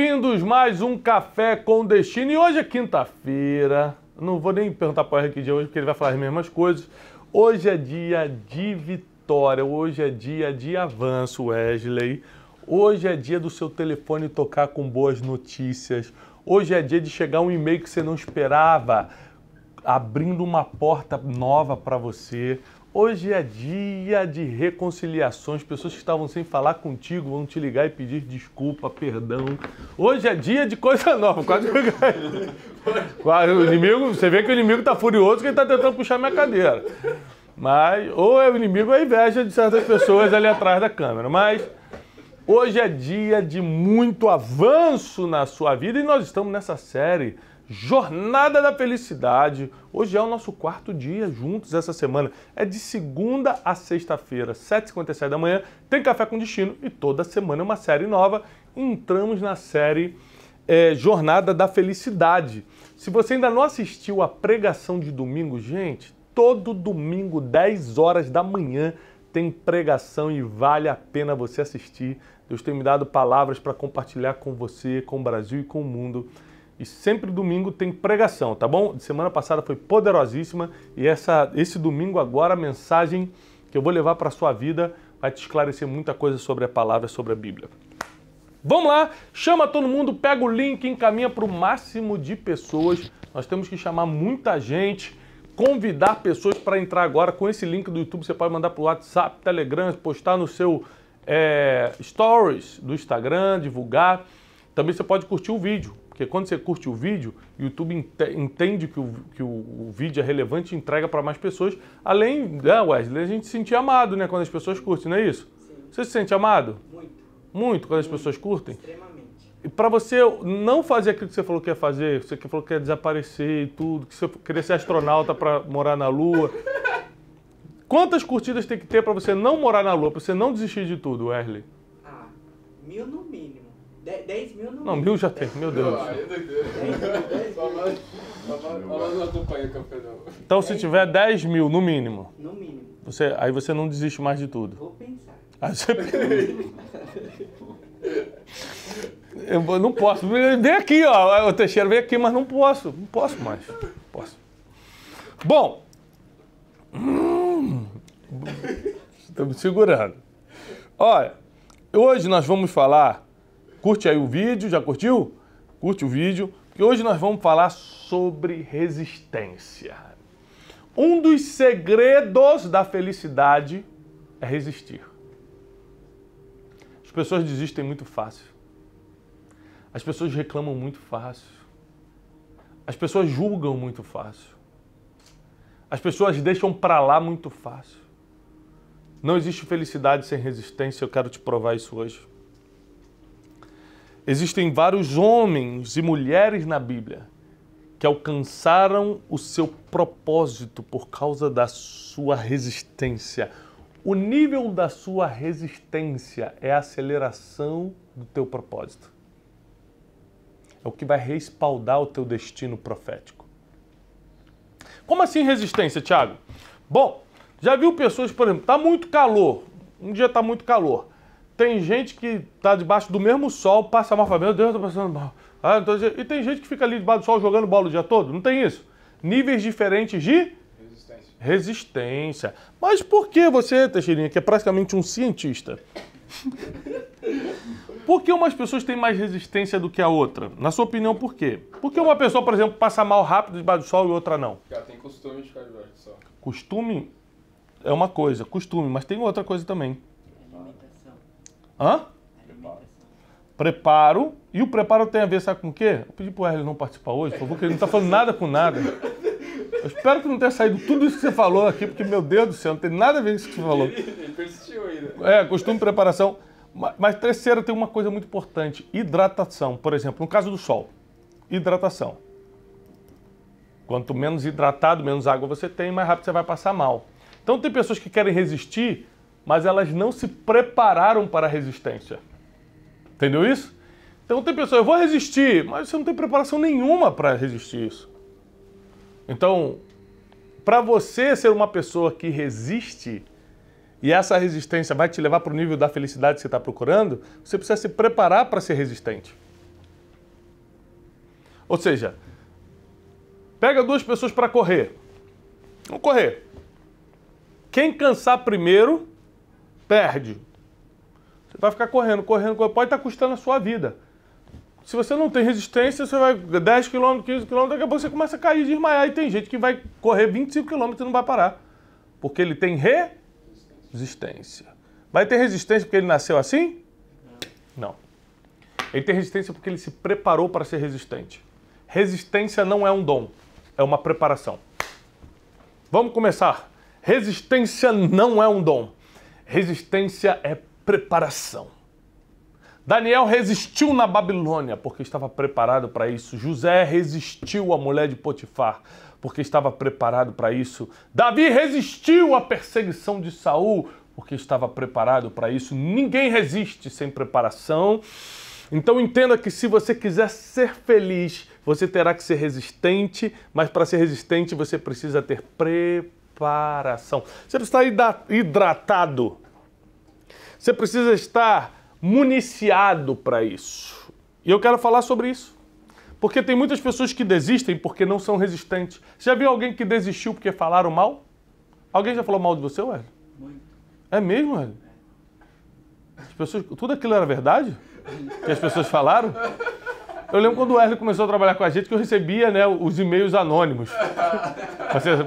Bem-vindos mais um Café com Destino. E hoje é quinta-feira. Não vou nem perguntar para o Henrique de hoje, porque ele vai falar as mesmas coisas. Hoje é dia de vitória, hoje é dia de avanço, Wesley. Hoje é dia do seu telefone tocar com boas notícias. Hoje é dia de chegar um e-mail que você não esperava, abrindo uma porta nova para você. Hoje é dia de reconciliações. Pessoas que estavam sem falar contigo vão te ligar e pedir desculpa, perdão. Hoje é dia de coisa nova. Quase Quase, o inimigo, você vê que o inimigo está furioso que ele está tentando puxar minha cadeira. Mas, ou é o inimigo ou é a inveja de certas pessoas ali atrás da câmera. Mas hoje é dia de muito avanço na sua vida e nós estamos nessa série Jornada da Felicidade. Hoje é o nosso quarto dia juntos essa semana. É de segunda a sexta-feira, 7h57 da manhã. Tem Café com Destino e toda semana é uma série nova. Entramos na série é, Jornada da Felicidade. Se você ainda não assistiu a pregação de domingo, gente, todo domingo, 10 horas da manhã, tem pregação e vale a pena você assistir. Deus tem me dado palavras para compartilhar com você, com o Brasil e com o mundo e sempre domingo tem pregação, tá bom? Semana passada foi poderosíssima e essa, esse domingo agora a mensagem que eu vou levar para a sua vida vai te esclarecer muita coisa sobre a palavra, sobre a Bíblia. Vamos lá, chama todo mundo, pega o link, encaminha para o máximo de pessoas. Nós temos que chamar muita gente, convidar pessoas para entrar agora com esse link do YouTube. Você pode mandar para o WhatsApp, Telegram, postar no seu é, Stories do Instagram, divulgar. Também você pode curtir o vídeo. Porque quando você curte o vídeo, o YouTube entende que o, que o, vídeo é relevante e entrega para mais pessoas. Além, né, Wesley, a gente se sentir amado, né? Quando as pessoas curtem, não é isso? Sim. Você se sente amado? Muito. Muito quando as Muito. pessoas curtem? Extremamente. E para você não fazer aquilo que você falou que ia fazer, você que falou que ia desaparecer e tudo, que você queria ser astronauta para morar na Lua. Quantas curtidas tem que ter para você não morar na Lua, para você não desistir de tudo, Wesley? Ah, mil no mínimo. 10, mil não. Não, mil já tem, meu Deus. Não, aí é doideira. 10, só mais, só não acompanha café, não. Então, se tiver 10 mil, no mínimo. No mínimo. Você, aí você não desiste mais de tudo. Vou pensar. Aí você... Eu não posso. Vem aqui, ó. O Teixeira vem aqui, mas não posso. Não posso mais. Não posso. Bom. Hum, estou segurando. Olha, hoje nós vamos falar Curte aí o vídeo, já curtiu? Curte o vídeo, porque hoje nós vamos falar sobre resistência. Um dos segredos da felicidade é resistir. As pessoas desistem muito fácil. As pessoas reclamam muito fácil. As pessoas julgam muito fácil. As pessoas deixam para lá muito fácil. Não existe felicidade sem resistência, eu quero te provar isso hoje. Existem vários homens e mulheres na Bíblia que alcançaram o seu propósito por causa da sua resistência. O nível da sua resistência é a aceleração do teu propósito. É o que vai respaldar o teu destino profético. Como assim resistência, Tiago? Bom, já viu pessoas, por exemplo, tá muito calor. Um dia tá muito calor. Tem gente que tá debaixo do mesmo sol, passa mal, fala, meu Deus, eu tô passando mal. Ah, então, e tem gente que fica ali debaixo do sol jogando bola o dia todo. Não tem isso. Níveis diferentes de resistência. resistência. Mas por que você, Teixeirinha, que é praticamente um cientista? por que umas pessoas têm mais resistência do que a outra? Na sua opinião, por quê? Por que uma pessoa, por exemplo, passa mal rápido debaixo do sol e outra não? Porque ela tem costume de ficar debaixo do sol. Costume é uma coisa, costume, mas tem outra coisa também. Hã? Preparo. E o preparo tem a ver, sabe com o quê? Eu pedi pro Erle não participar hoje, por favor, que ele não tá falando nada com nada. Eu espero que não tenha saído tudo isso que você falou aqui, porque, meu Deus do céu, não tem nada a ver com isso que você falou. Ele persistiu ainda. É, costume, preparação. Mas terceiro tem uma coisa muito importante: hidratação. Por exemplo, no caso do sol, hidratação. Quanto menos hidratado, menos água você tem, mais rápido você vai passar mal. Então tem pessoas que querem resistir mas elas não se prepararam para a resistência. Entendeu isso? Então tem pessoas, eu vou resistir, mas você não tem preparação nenhuma para resistir isso. Então, para você ser uma pessoa que resiste, e essa resistência vai te levar para o nível da felicidade que você está procurando, você precisa se preparar para ser resistente. Ou seja, pega duas pessoas para correr. Vamos correr. Quem cansar primeiro perde. Você vai ficar correndo, correndo, correndo. pode estar tá custando a sua vida. Se você não tem resistência, você vai 10 km, 15 km, daqui a pouco você começa a cair, desmaiar. E tem gente que vai correr 25 km e não vai parar. Porque ele tem resistência. Vai ter resistência porque ele nasceu assim? Não. Ele tem resistência porque ele se preparou para ser resistente. Resistência não é um dom, é uma preparação. Vamos começar. Resistência não é um dom, Resistência é preparação. Daniel resistiu na Babilônia porque estava preparado para isso. José resistiu à mulher de Potifar porque estava preparado para isso. Davi resistiu à perseguição de Saul porque estava preparado para isso. Ninguém resiste sem preparação. Então entenda que se você quiser ser feliz, você terá que ser resistente, mas para ser resistente você precisa ter preparação preparação. Você precisa estar hidratado. Você precisa estar municiado para isso. E eu quero falar sobre isso. Porque tem muitas pessoas que desistem porque não são resistentes. Já viu alguém que desistiu porque falaram mal? Alguém já falou mal de você, Wesley? Muito. É mesmo, Wesley? As pessoas, tudo aquilo era verdade? Que as pessoas falaram? Eu lembro quando o Wesley começou a trabalhar com a gente que eu recebia né, os e-mails anônimos.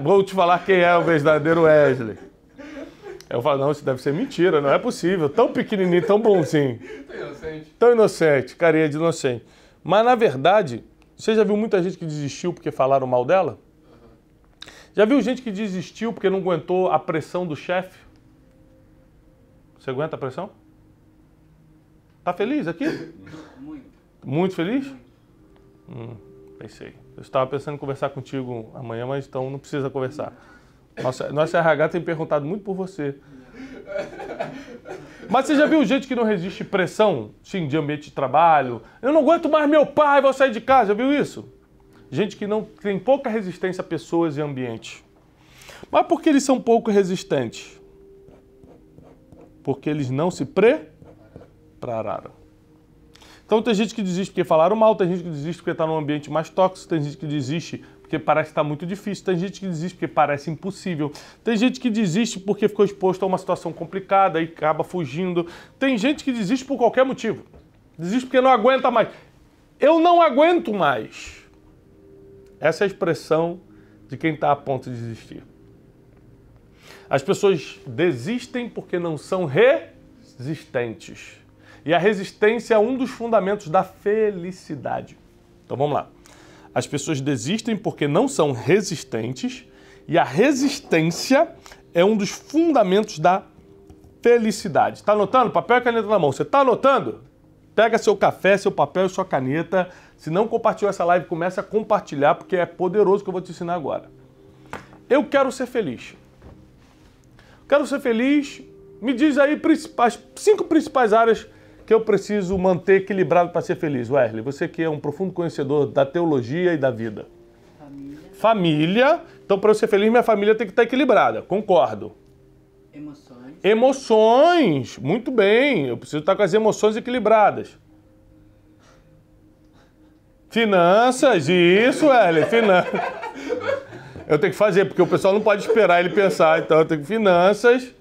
vou te falar quem é o verdadeiro Wesley. Eu falo, não, isso deve ser mentira, não é possível. Tão pequenininho, tão bonzinho. Tão inocente. Tão inocente, carinha de inocente. Mas, na verdade, você já viu muita gente que desistiu porque falaram mal dela? Já viu gente que desistiu porque não aguentou a pressão do chefe? Você aguenta a pressão? Tá feliz aqui? Muito feliz? Hum, pensei. Eu estava pensando em conversar contigo amanhã, mas então não precisa conversar. Nossa, RH tem perguntado muito por você. Mas você já viu gente que não resiste pressão, sim, de ambiente de trabalho? Eu não aguento mais meu pai, vou sair de casa. Já viu isso? Gente que não tem pouca resistência a pessoas e ambiente. Mas por que eles são pouco resistentes? Porque eles não se prepararam. Então tem gente que desiste porque falaram mal, tem gente que desiste porque está num ambiente mais tóxico, tem gente que desiste porque parece que está muito difícil, tem gente que desiste porque parece impossível, tem gente que desiste porque ficou exposto a uma situação complicada e acaba fugindo, tem gente que desiste por qualquer motivo, desiste porque não aguenta mais. Eu não aguento mais. Essa é a expressão de quem está a ponto de desistir. As pessoas desistem porque não são resistentes. E a resistência é um dos fundamentos da felicidade. Então vamos lá. As pessoas desistem porque não são resistentes, e a resistência é um dos fundamentos da felicidade. Está anotando? Papel e caneta na mão. Você está anotando? Pega seu café, seu papel e sua caneta. Se não compartilhou essa live, começa a compartilhar, porque é poderoso que eu vou te ensinar agora. Eu quero ser feliz. Quero ser feliz. Me diz aí as cinco principais áreas que eu preciso manter equilibrado para ser feliz? Wesley, você que é um profundo conhecedor da teologia e da vida. Família. Família. Então, para eu ser feliz, minha família tem que estar tá equilibrada. Concordo. Emoções. Emoções. Muito bem. Eu preciso estar tá com as emoções equilibradas. Finanças. Isso, Wesley. Finanças. Eu tenho que fazer, porque o pessoal não pode esperar ele pensar. Então, eu tenho que... Finanças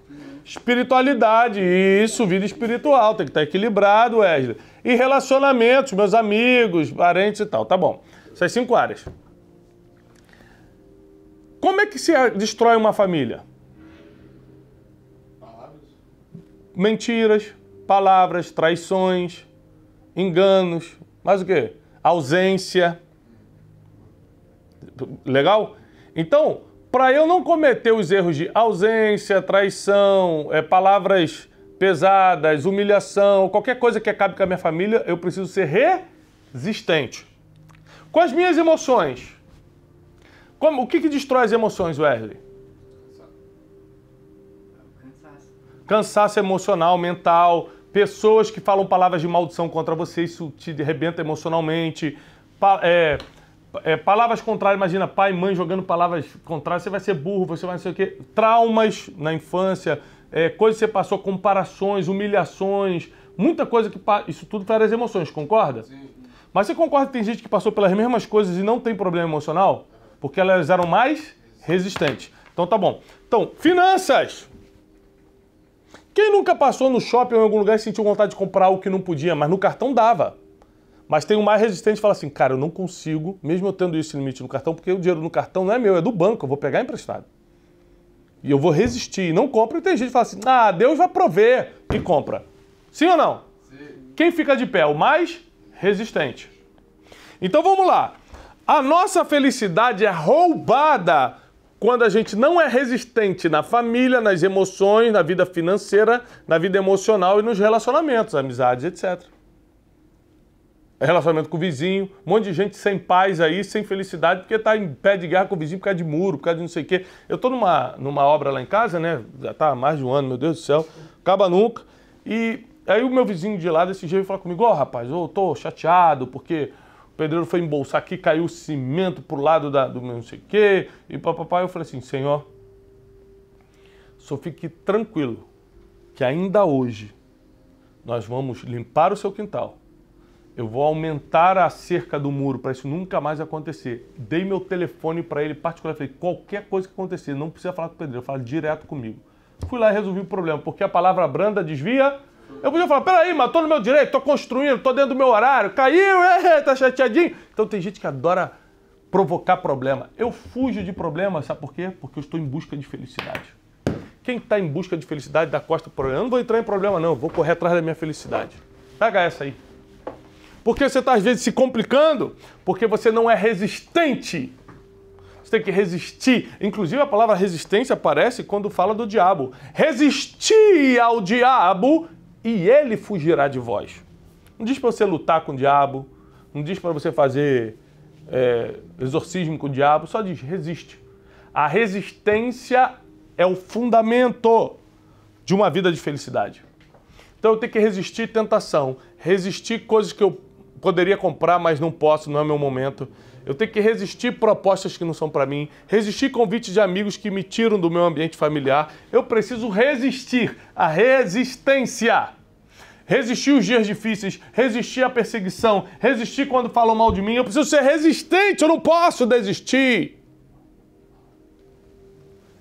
Espiritualidade, isso, vida espiritual, tem que estar tá equilibrado, Wesley. E relacionamentos, meus amigos, parentes e tal, tá bom. Essas cinco áreas. Como é que se destrói uma família? Mentiras, palavras, traições, enganos, mais o quê? Ausência. Legal? Então, para eu não cometer os erros de ausência, traição, é, palavras pesadas, humilhação, qualquer coisa que acabe com a minha família, eu preciso ser resistente. Com as minhas emoções. Como, o que, que destrói as emoções, Wesley? Cansaço. Cansaço emocional, mental, pessoas que falam palavras de maldição contra você, isso te arrebenta emocionalmente. Pa, é, é, palavras contrárias, imagina pai e mãe jogando palavras contrárias, você vai ser burro, você vai não sei o quê. Traumas na infância, é, coisas que você passou, comparações, humilhações, muita coisa que. Isso tudo traz as emoções, concorda? Sim. Mas você concorda que tem gente que passou pelas mesmas coisas e não tem problema emocional? Porque elas eram mais resistentes. Então tá bom. Então, finanças! Quem nunca passou no shopping ou em algum lugar e sentiu vontade de comprar algo que não podia, mas no cartão dava? Mas tem o um mais resistente e fala assim, cara, eu não consigo, mesmo eu tendo esse limite no cartão, porque o dinheiro no cartão não é meu, é do banco, eu vou pegar emprestado. E eu vou resistir, não compro. E tem gente que fala assim, ah, Deus vai prover e compra. Sim ou não? Sim. Quem fica de pé? O mais resistente. Então vamos lá. A nossa felicidade é roubada quando a gente não é resistente na família, nas emoções, na vida financeira, na vida emocional e nos relacionamentos, amizades, etc relacionamento com o vizinho, um monte de gente sem paz aí, sem felicidade, porque está em pé de guerra com o vizinho por causa de muro, por causa de não sei o quê. Eu estou numa, numa obra lá em casa, né? Já está há mais de um ano, meu Deus do céu, acaba nunca. E aí o meu vizinho de lá, desse jeito, fala comigo, ó oh, rapaz, eu tô chateado porque o pedreiro foi embolsar aqui, caiu o cimento pro lado da, do meu não sei o quê, e papapá. Eu falei assim, senhor, só fique tranquilo que ainda hoje nós vamos limpar o seu quintal eu vou aumentar a cerca do muro para isso nunca mais acontecer. Dei meu telefone para ele particular, falei, qualquer coisa que acontecer, não precisa falar com o pedreiro, fala direto comigo. Fui lá e resolvi o problema, porque a palavra branda desvia. Eu podia falar, peraí, mas tô no meu direito, tô construindo, tô dentro do meu horário, caiu, é, tá chateadinho. Então tem gente que adora provocar problema. Eu fujo de problema, sabe por quê? Porque eu estou em busca de felicidade. Quem está em busca de felicidade da costa problema, eu não vou entrar em problema não, eu vou correr atrás da minha felicidade. Pega essa aí. Porque você está às vezes se complicando, porque você não é resistente. Você tem que resistir. Inclusive a palavra resistência aparece quando fala do diabo. Resistir ao diabo e ele fugirá de vós. Não diz para você lutar com o diabo, não diz para você fazer é, exorcismo com o diabo, só diz resiste. A resistência é o fundamento de uma vida de felicidade. Então eu tenho que resistir tentação, resistir coisas que eu poderia comprar, mas não posso, não é meu momento. Eu tenho que resistir propostas que não são para mim, resistir convites de amigos que me tiram do meu ambiente familiar. Eu preciso resistir à resistência. Resistir os dias difíceis, resistir à perseguição, resistir quando falam mal de mim. Eu preciso ser resistente, eu não posso desistir.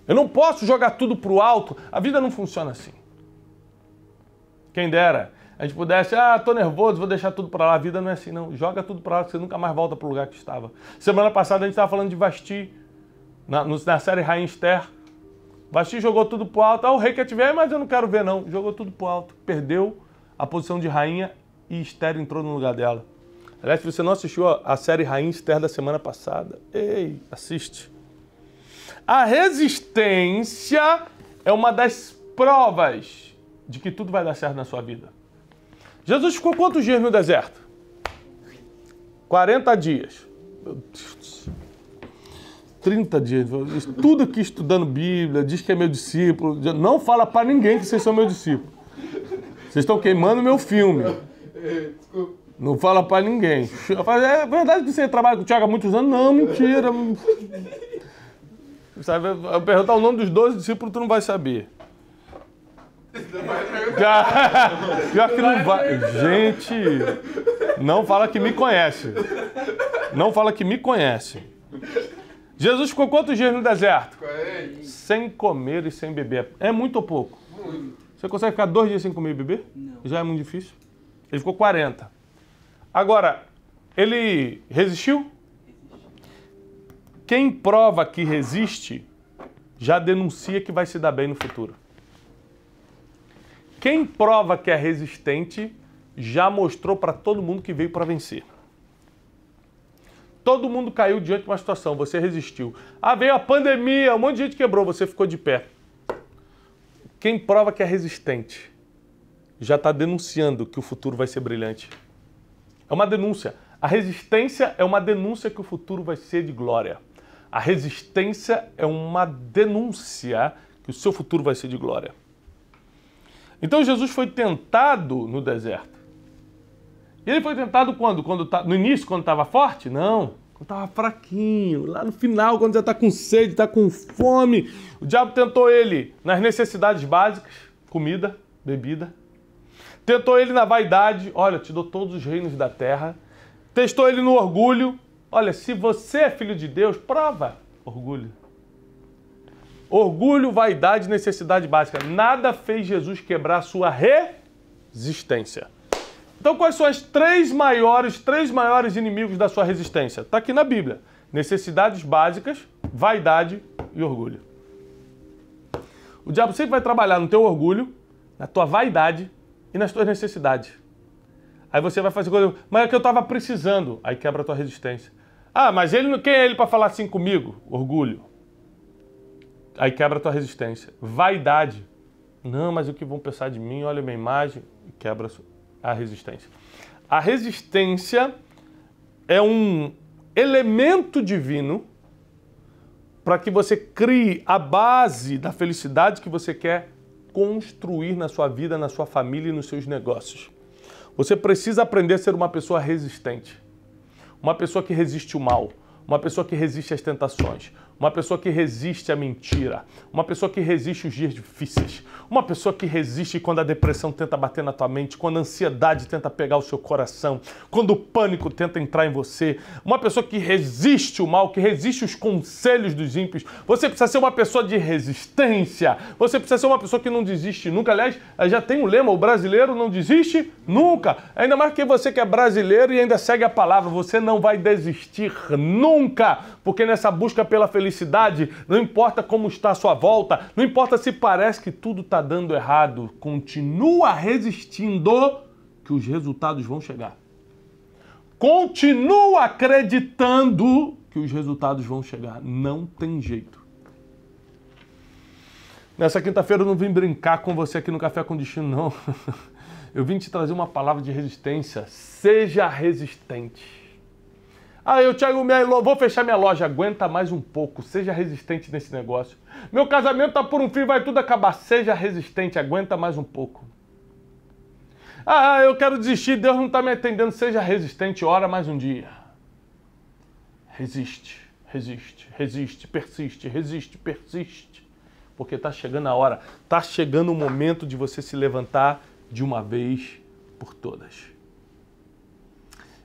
Eu não posso jogar tudo para o alto. A vida não funciona assim. Quem dera a gente pudesse, ah, tô nervoso, vou deixar tudo para lá. A vida não é assim, não. Joga tudo para lá, você nunca mais volta para o lugar que estava. Semana passada a gente estava falando de Vasti, na, na série Rainha Esther. Vasti jogou tudo pro alto. Ah, o rei quer te ver, mas eu não quero ver, não. Jogou tudo pro alto. Perdeu a posição de rainha e Esther entrou no lugar dela. Aliás, se você não assistiu a série Rainha Esther da semana passada, ei, assiste. A resistência é uma das provas de que tudo vai dar certo na sua vida. Jesus ficou quantos dias no deserto? 40 dias. 30 dias. Tudo aqui estudando Bíblia, diz que é meu discípulo. Não fala para ninguém que vocês são meu discípulo. Vocês estão queimando meu filme. Não fala para ninguém. Falo, é verdade que você trabalha com o Thiago há muitos anos? Não, mentira. Sabe, eu perguntar o nome dos 12 discípulos, tu não vai saber. Pior que não vai. Gente, não fala que me conhece. Não fala que me conhece. Jesus ficou quantos dias no deserto? 40. Sem comer e sem beber. É muito ou pouco? Você consegue ficar dois dias sem comer e beber? Não. Já é muito difícil. Ele ficou 40. Agora, ele resistiu? Quem prova que resiste já denuncia que vai se dar bem no futuro. Quem prova que é resistente já mostrou para todo mundo que veio para vencer. Todo mundo caiu diante de uma situação, você resistiu. Ah, veio a pandemia, um monte de gente quebrou, você ficou de pé. Quem prova que é resistente já está denunciando que o futuro vai ser brilhante. É uma denúncia. A resistência é uma denúncia que o futuro vai ser de glória. A resistência é uma denúncia que o seu futuro vai ser de glória. Então Jesus foi tentado no deserto. ele foi tentado quando? quando tá, no início, quando estava forte? Não. Quando estava fraquinho. Lá no final, quando já está com sede, está com fome. O diabo tentou ele nas necessidades básicas: comida, bebida. Tentou ele na vaidade: olha, te dou todos os reinos da terra. Testou ele no orgulho: olha, se você é filho de Deus, prova orgulho. Orgulho, vaidade, necessidade básica. Nada fez Jesus quebrar sua resistência. Então, quais são as três maiores, três maiores inimigos da sua resistência? Está aqui na Bíblia: necessidades básicas, vaidade e orgulho. O diabo sempre vai trabalhar no teu orgulho, na tua vaidade e nas tuas necessidades. Aí você vai fazer coisa, mas é que eu estava precisando. Aí quebra a tua resistência. Ah, mas ele, quem é ele para falar assim comigo? Orgulho aí quebra tua resistência. Vaidade. Não, mas o que vão pensar de mim? Olha a minha imagem. Quebra a resistência. A resistência é um elemento divino para que você crie a base da felicidade que você quer construir na sua vida, na sua família e nos seus negócios. Você precisa aprender a ser uma pessoa resistente. Uma pessoa que resiste o mal, uma pessoa que resiste às tentações, uma pessoa que resiste à mentira, uma pessoa que resiste aos dias difíceis, uma pessoa que resiste quando a depressão tenta bater na tua mente, quando a ansiedade tenta pegar o seu coração, quando o pânico tenta entrar em você, uma pessoa que resiste o mal, que resiste os conselhos dos ímpios. Você precisa ser uma pessoa de resistência, você precisa ser uma pessoa que não desiste nunca. Aliás, já tem um lema: o brasileiro não desiste nunca. Ainda mais que você que é brasileiro e ainda segue a palavra, você não vai desistir nunca, porque nessa busca pela felicidade felicidade, não importa como está a sua volta, não importa se parece que tudo está dando errado, continua resistindo que os resultados vão chegar. Continua acreditando que os resultados vão chegar. Não tem jeito. Nessa quinta-feira eu não vim brincar com você aqui no Café com Destino, não. Eu vim te trazer uma palavra de resistência. Seja resistente. Ah, eu Thiago, minha, vou fechar minha loja, aguenta mais um pouco, seja resistente nesse negócio. Meu casamento tá por um fim, vai tudo acabar, seja resistente, aguenta mais um pouco. Ah, eu quero desistir, Deus não tá me atendendo, seja resistente, ora mais um dia. Resiste, resiste, resiste, persiste, resiste, persiste. Porque tá chegando a hora, tá chegando o momento de você se levantar de uma vez por todas.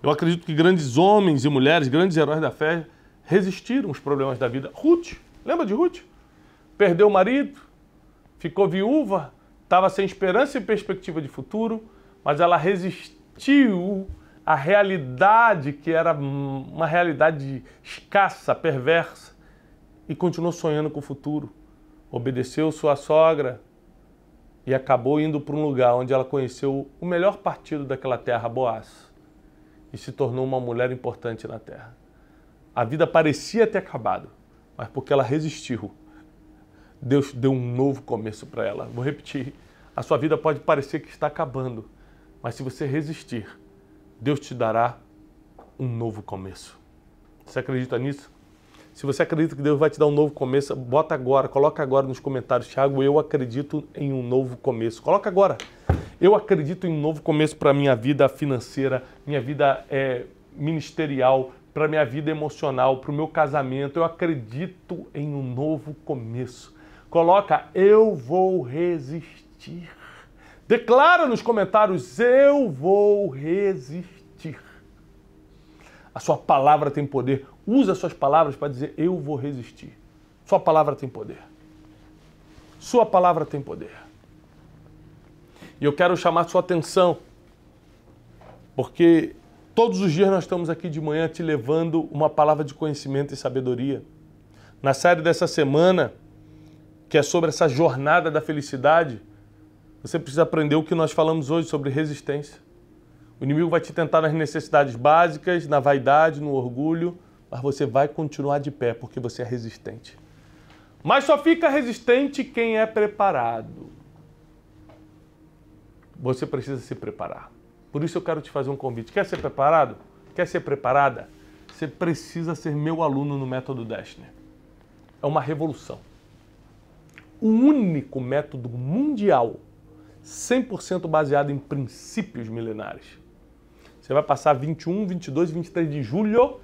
Eu acredito que grandes homens e mulheres, grandes heróis da fé, resistiram aos problemas da vida. Ruth, lembra de Ruth? Perdeu o marido, ficou viúva, estava sem esperança e perspectiva de futuro, mas ela resistiu à realidade que era uma realidade escassa, perversa, e continuou sonhando com o futuro. Obedeceu sua sogra e acabou indo para um lugar onde ela conheceu o melhor partido daquela terra, Boaz e se tornou uma mulher importante na terra. A vida parecia ter acabado, mas porque ela resistiu, Deus deu um novo começo para ela. Vou repetir: a sua vida pode parecer que está acabando, mas se você resistir, Deus te dará um novo começo. Você acredita nisso? Se você acredita que Deus vai te dar um novo começo, bota agora, coloca agora nos comentários, Thiago, eu acredito em um novo começo. Coloca agora. Eu acredito em um novo começo para minha vida financeira, minha vida é, ministerial, para minha vida emocional, para o meu casamento. Eu acredito em um novo começo. Coloca, eu vou resistir. Declara nos comentários, eu vou resistir. A sua palavra tem poder. Usa suas palavras para dizer, eu vou resistir. Sua palavra tem poder. Sua palavra tem poder. E eu quero chamar sua atenção, porque todos os dias nós estamos aqui de manhã te levando uma palavra de conhecimento e sabedoria. Na série dessa semana, que é sobre essa jornada da felicidade, você precisa aprender o que nós falamos hoje sobre resistência. O inimigo vai te tentar nas necessidades básicas, na vaidade, no orgulho, mas você vai continuar de pé porque você é resistente. Mas só fica resistente quem é preparado você precisa se preparar. Por isso eu quero te fazer um convite. Quer ser preparado? Quer ser preparada? Você precisa ser meu aluno no método Dashner. É uma revolução. O único método mundial 100% baseado em princípios milenares. Você vai passar 21, 22, 23 de julho,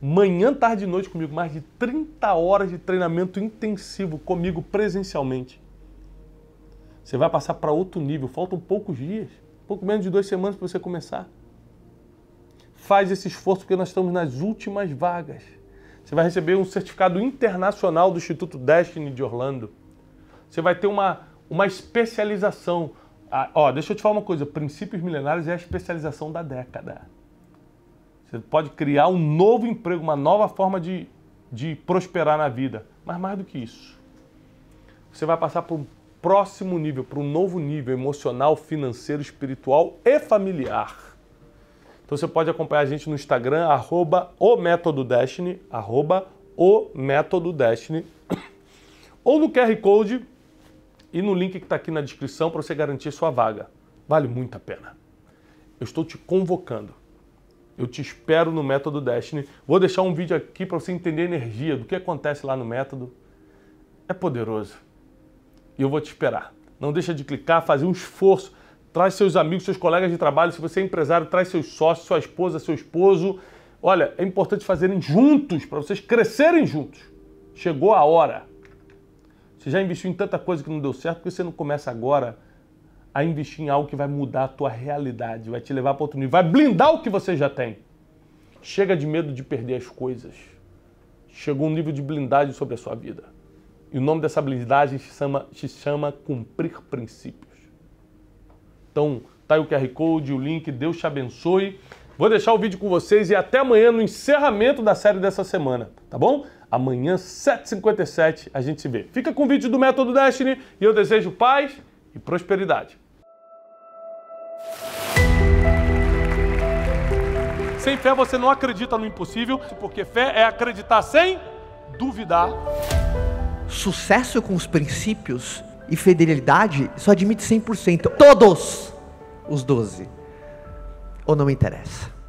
manhã, tarde e noite comigo, mais de 30 horas de treinamento intensivo comigo presencialmente. Você vai passar para outro nível. Faltam poucos dias, pouco menos de duas semanas para você começar. Faz esse esforço porque nós estamos nas últimas vagas. Você vai receber um certificado internacional do Instituto Destiny de Orlando. Você vai ter uma, uma especialização. Ah, ó, deixa eu te falar uma coisa: princípios milenares é a especialização da década. Você pode criar um novo emprego, uma nova forma de, de prosperar na vida. Mas mais do que isso, você vai passar por próximo nível, para um novo nível emocional, financeiro, espiritual e familiar. Então você pode acompanhar a gente no Instagram, arroba o Método Destiny, arroba o Método Destiny, ou no QR Code e no link que está aqui na descrição para você garantir sua vaga. Vale muito a pena. Eu estou te convocando. Eu te espero no Método Destiny. Vou deixar um vídeo aqui para você entender a energia do que acontece lá no Método. É poderoso e eu vou te esperar. Não deixa de clicar, fazer um esforço. Traz seus amigos, seus colegas de trabalho. Se você é empresário, traz seus sócios, sua esposa, seu esposo. Olha, é importante fazerem juntos para vocês crescerem juntos. Chegou a hora. Você já investiu em tanta coisa que não deu certo, porque você não começa agora a investir em algo que vai mudar a tua realidade, vai te levar para outro nível, vai blindar o que você já tem. Chega de medo de perder as coisas. Chegou um nível de blindagem sobre a sua vida. E o nome dessa habilidade se chama, se chama cumprir princípios. Então, tá aí o QR Code, o link, Deus te abençoe. Vou deixar o vídeo com vocês e até amanhã no encerramento da série dessa semana, tá bom? Amanhã, 7h57, a gente se vê. Fica com o vídeo do Método Destiny e eu desejo paz e prosperidade. Sem fé você não acredita no impossível, porque fé é acreditar sem duvidar sucesso com os princípios e fidelidade só admite 100%. Todos os 12. Ou não interessa.